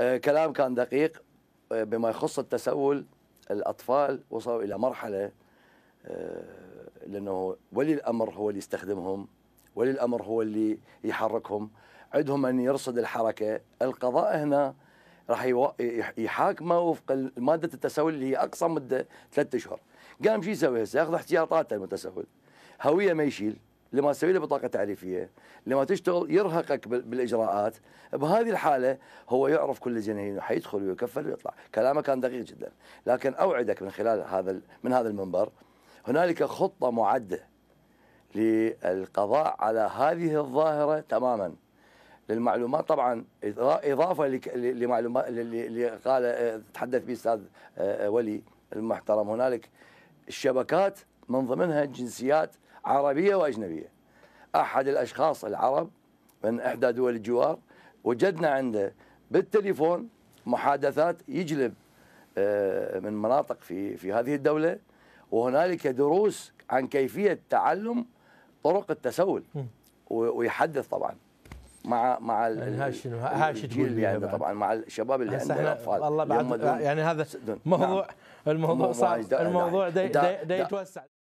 آه، كلام كان دقيق آه، بما يخص التسول الاطفال وصلوا الى مرحله آه، لانه ولي الامر هو اللي يستخدمهم ولي الامر هو اللي يحركهم عندهم ان يرصد الحركه القضاء هنا راح يحاكمه وفق ماده التسول اللي هي اقصى مده ثلاثة اشهر قام شو يسوي هسه ياخذ احتياطاته المتسول هويه ما يشيل لما تسوي له بطاقه تعريفيه لما تشتغل يرهقك بالاجراءات بهذه الحاله هو يعرف كل جنين حيدخل ويكفل ويطلع كلامه كان دقيق جدا لكن اوعدك من خلال هذا من هذا المنبر هنالك خطه معده للقضاء على هذه الظاهره تماما للمعلومات طبعا اضافه لمعلومات اللي قال تحدث به الاستاذ ولي المحترم هنالك الشبكات من ضمنها جنسيات عربية وأجنبية أحد الأشخاص العرب من إحدى دول الجوار وجدنا عنده بالتليفون محادثات يجلب آه، من مناطق في في هذه الدولة وهنالك دروس عن كيفية تعلم طرق التسول ويحدث طبعا مع مع يعني هاش الجيل اللي يعني طبعا مع الشباب اللي عندنا الاطفال والله بعد يعني هذا موضوع نعم. الموضوع صعب الموضوع نعم. ده دا, يتوسع